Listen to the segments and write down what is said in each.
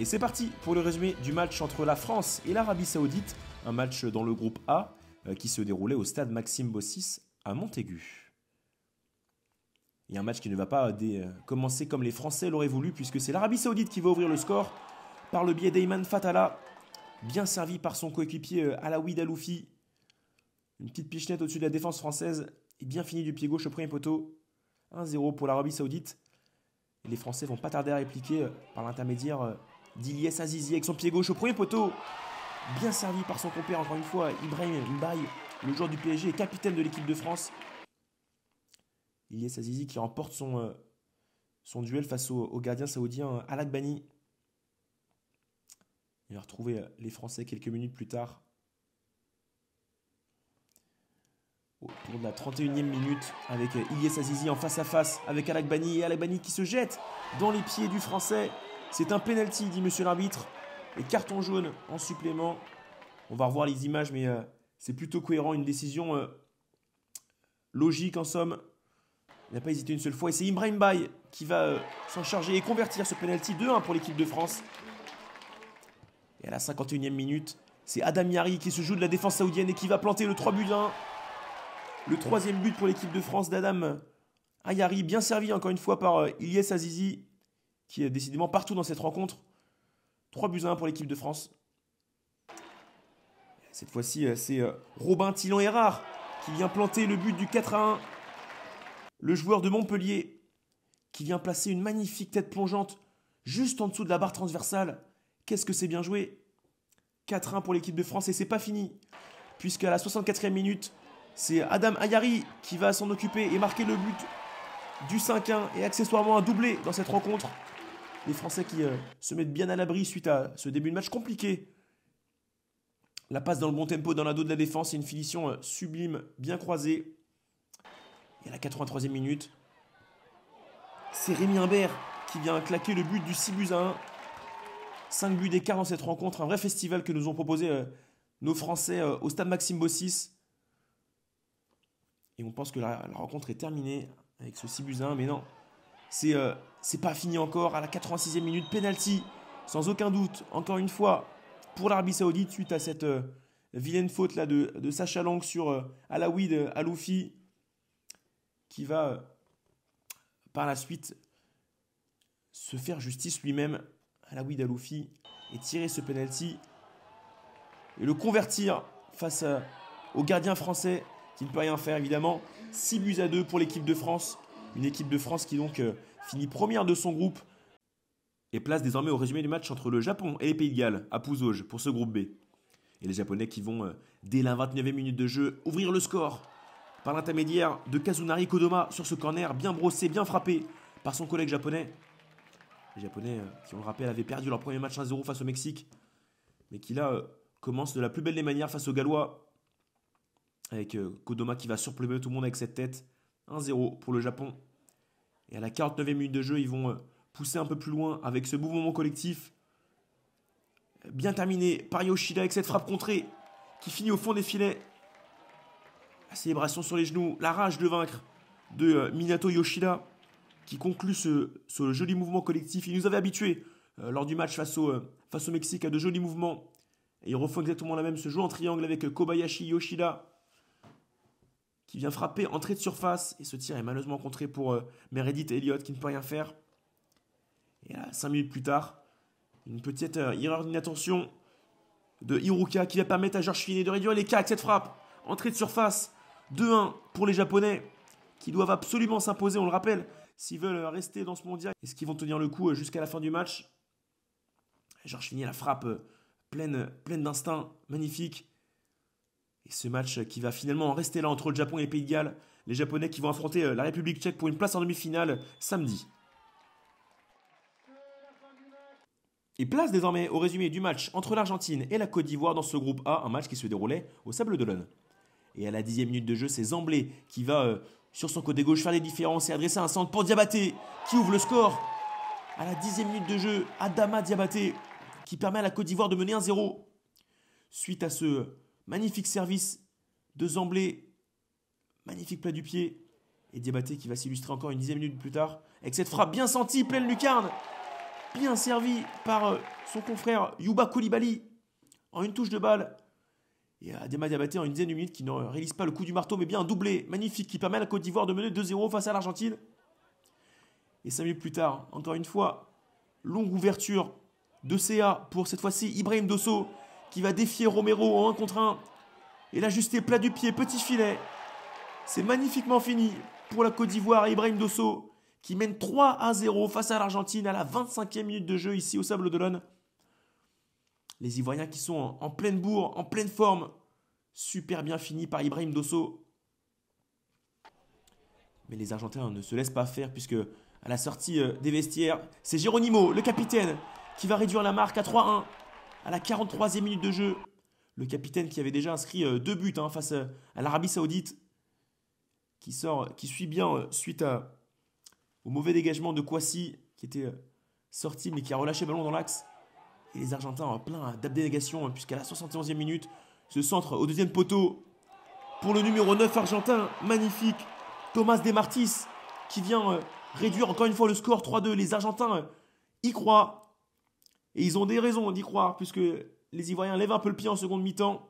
Et c'est parti pour le résumé du match entre la France et l'Arabie Saoudite, un match dans le groupe A euh, qui se déroulait au stade Maxime Bossis à Montaigu. Et un match qui ne va pas euh, commencer comme les Français l'auraient voulu, puisque c'est l'Arabie Saoudite qui va ouvrir le score par le biais d'Eyman Fatala, bien servi par son coéquipier euh, Alaoui Daloufi. Une petite pichenette au-dessus de la défense française, et bien fini du pied gauche au premier poteau. 1-0 pour l'Arabie Saoudite. les Français vont pas tarder à répliquer par l'intermédiaire d'Iliès Azizi avec son pied gauche au premier poteau. Bien servi par son compère encore une fois, Ibrahim Mbaye, le joueur du PSG et capitaine de l'équipe de France. Iliès Azizi qui remporte son, euh, duel face au, gardien saoudien euh, al Bani. Il a retrouvé euh, les Français quelques minutes plus tard. tour de la 31e minute, avec Ilyes Azizi en face à face avec Alak Bani. Et Alak Bani qui se jette dans les pieds du Français. C'est un penalty, dit monsieur l'arbitre. Et carton jaune en supplément. On va revoir les images, mais euh, c'est plutôt cohérent. Une décision euh, logique en somme. Il n'a pas hésité une seule fois. Et c'est Ibrahim Bay qui va euh, s'en charger et convertir ce penalty 2-1 pour l'équipe de France. Et à la 51e minute, c'est Adam Yari qui se joue de la défense saoudienne et qui va planter le 3 buts 1. Le troisième but pour l'équipe de France d'Adam Ayari, bien servi encore une fois par Ilyes Azizi qui est décidément partout dans cette rencontre. 3 buts à 1 pour l'équipe de France. Cette fois-ci, euh, c'est euh, Robin Tillon Erard qui vient planter le but du 4 à 1. Le joueur de Montpellier qui vient placer une magnifique tête plongeante juste en dessous de la barre transversale. Qu'est-ce que c'est bien joué 4-1 pour l'équipe de France et c'est pas fini. Puisqu'à la 64e minute, c'est Adam Ayari qui va s'en occuper et marquer le but du 5-1 et accessoirement un doublé dans cette rencontre les Français qui euh, se mettent bien à l'abri suite à ce début de match compliqué. La passe dans le bon tempo, dans la dos de la défense, et une finition euh, sublime, bien croisée. Et à la 83e minute, c'est Rémi Imbert qui vient claquer le but du 6 buts à 1. 5 buts d'écart dans cette rencontre, un vrai festival que nous ont proposé euh, nos Français au stade Maxime Bossis. Et on pense que la, la rencontre est terminée avec ce 6 buts à 1, mais non. C'est c'est pas fini encore à la 86e minute, penalty, sans aucun doute, encore une fois, pour l'Arabie Saoudite, suite à cette euh, vilaine faute là de, de Sacha Lang sur euh, Alaouid euh, Aloufi, qui va euh, par la suite se faire justice lui-même. Alaouid Aloufi et tirer ce penalty et le convertir face au gardien français qui ne peut rien faire évidemment. 6 buts à 2 pour l'équipe de France. Une équipe de France qui donc finit première de son groupe et place désormais au résumé du match entre le Japon et les Pays de Galles à Pouzoge pour ce groupe B. Et les Japonais qui vont, euh, dès la 29e minute de jeu, ouvrir le score par l'intermédiaire de Kazunari Kodoma sur ce corner bien brossé, bien frappé par son collègue japonais. Les Japonais, euh, qui on le rappelle, avaient perdu leur premier match 1-0 face au Mexique, mais qui là euh, commencent de la plus belle des manières face aux Gallois, avec Kodoma qui va surplomber tout le monde avec cette tête. 1-0 pour le Japon et à la 49e minute de jeu, ils vont euh, pousser un peu plus loin avec ce mouvement collectif. Bien terminé par Yoshida avec cette frappe contrée qui finit au fond des filets. La célébration sur les genoux, la rage de vaincre de euh, Minato Yoshida qui conclut ce, joli mouvement collectif. Il nous avait habitués euh, lors du match face au, Mexique à de jolis mouvements. Et il refait exactement la même, ce jeu en triangle avec Kobayashi Yoshida qui vient frapper entrée de surface. Et ce tir est malheureusement contré pour Meredith Meredith Elliott qui ne peut rien faire. Et là, 5 minutes plus tard, une petite euh, erreur d'inattention de Hiruka qui va permettre à Georges Fini de réduire cas avec cette frappe. Entrée de surface, 2-1 pour les Japonais qui doivent absolument s'imposer, on le rappelle, s'ils veulent euh, rester dans ce mondial. Est-ce qu'ils vont tenir le coup euh, jusqu'à la fin du match Georges Finet, la frappe pleine, pleine d'instinct, magnifique ce match qui va finalement rester là entre le Japon et les Pays de Galles, les Japonais qui vont affronter euh, la République tchèque pour une place en demi-finale samedi. Et place désormais au résumé du match entre l'Argentine et la Côte d'Ivoire dans ce groupe A, un match qui se déroulait au Sable d'Olonne. Et à la dixième minute de jeu, c'est Zamblé qui va euh, sur son côté gauche faire les différences et adresser un centre pour Diabaté qui ouvre le score. À la dixième minute de jeu, Adama Diabaté qui permet à la Côte d'Ivoire de mener 1-0. Suite à ce Magnifique service de Zamblé. Magnifique plat du pied. Et Diabaté qui va s'illustrer encore une dizaine minute plus tard avec cette frappe bien sentie, pleine lucarne. Bien servie par euh, son confrère Yuba Koulibaly en une touche de balle. Et Adema Diabaté en une dizaine de minutes qui ne réalise pas le coup du marteau mais bien un doublé magnifique qui permet à la Côte d'Ivoire de mener 2-0 face à l'Argentine. Et cinq minutes plus tard, encore une fois, longue ouverture de CA pour cette fois-ci Ibrahim Dosso qui va défier Romero en 1 contre 1 et l'ajuster plat du pied, petit filet. C'est magnifiquement fini pour la Côte d'Ivoire Ibrahim Dosso qui mène 3 à 0 face à l'Argentine à la 25e minute de jeu ici au Sable d'Olonne. Les Ivoiriens qui sont en pleine bourre, en pleine forme. Super bien fini par Ibrahim Dosso. Mais les Argentins ne se laissent pas faire puisque à la sortie euh, des vestiaires, c'est Geronimo, le capitaine, qui va réduire la marque à 3-1 à la 43e minute de jeu. Le capitaine qui avait déjà inscrit euh, deux buts hein, face euh, à l'Arabie Saoudite, qui sort, qui suit bien euh, suite à, au mauvais dégagement de Kwasi, qui était sorti mais qui a relâché le ballon dans l'axe. Et les Argentins en plein d'abdélégation puisqu'à la 71e minute, ce centre au deuxième poteau pour le numéro 9 argentin, magnifique, Thomas Desmartis qui vient réduire encore une fois le score 3-2. Les Argentins y croient, et ils ont des raisons d'y croire, puisque les Ivoiriens lèvent un peu le pied en seconde mi-temps.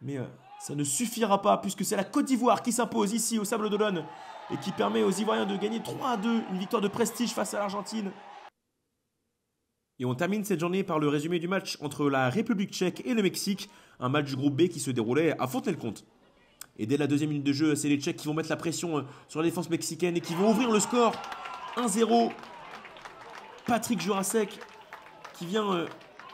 Mais euh, ça ne suffira pas, puisque c'est la Côte d'Ivoire qui s'impose ici au Sable d'Olonne et qui permet aux Ivoiriens de gagner 3 à 2, une victoire de prestige face à l'Argentine. Et on termine cette journée par le résumé du match entre la République tchèque et le Mexique, un match du groupe B qui se déroulait à Fontenay-le-Comte. Et dès la deuxième minute de jeu, c'est les Tchèques qui vont mettre la pression euh, sur la défense mexicaine et qui vont ouvrir le score 1-0 Patrick Jurasek qui vient euh,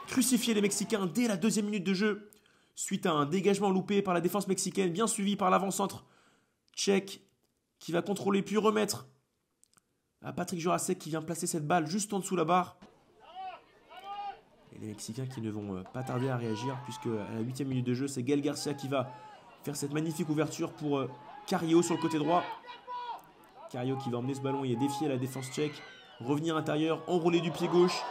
crucifier les Mexicains dès la deuxième minute de jeu suite à un dégagement loupé par la défense mexicaine, bien suivi par l'avant-centre tchèque qui va contrôler puis remettre à Patrick Jurasek qui vient placer cette balle juste en dessous la barre. Et les Mexicains qui ne vont euh, pas tarder à réagir puisque à la huitième minute de jeu, c'est Gael Garcia qui va faire cette magnifique ouverture pour euh, Cario sur le côté droit. Cario qui va emmener ce ballon et défier la défense tchèque. Revenir intérieur, enroulé du pied gauche.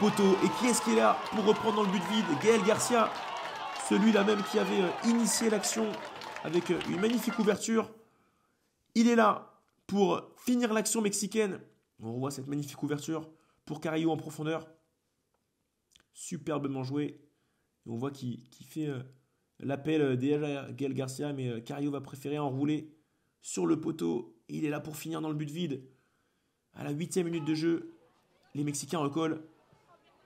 Poteau. Et qui est-ce qui est là pour reprendre dans le but vide Gaël Garcia. Celui-là même qui avait euh, initié l'action avec euh, une magnifique ouverture. Il est là pour euh, finir l'action mexicaine. On revoit cette magnifique ouverture pour Carillo en profondeur. Superbement joué. on voit qu'il fait l'appel déjà Gaël Garcia, mais Cario va préférer enrouler sur le poteau. Il est là pour finir dans le but vide. À la 8 minute de jeu, les Mexicains recollent.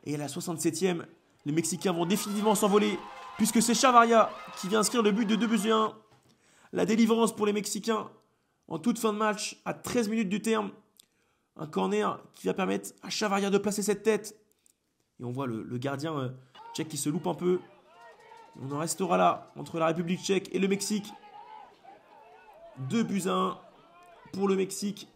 Et à la 67e, les Mexicains vont définitivement s'envoler, puisque c'est Chavaria qui vient inscrire le but de 2 buts 1. La délivrance pour les Mexicains en toute fin de match, à 13 minutes du terme. Un corner qui va permettre à Chavaria de placer cette tête. Et on voit le, gardien euh, tchèque qui se loupe un peu. On en restera là, entre la République tchèque et le Mexique. 2 buts 1 pour le Mexique.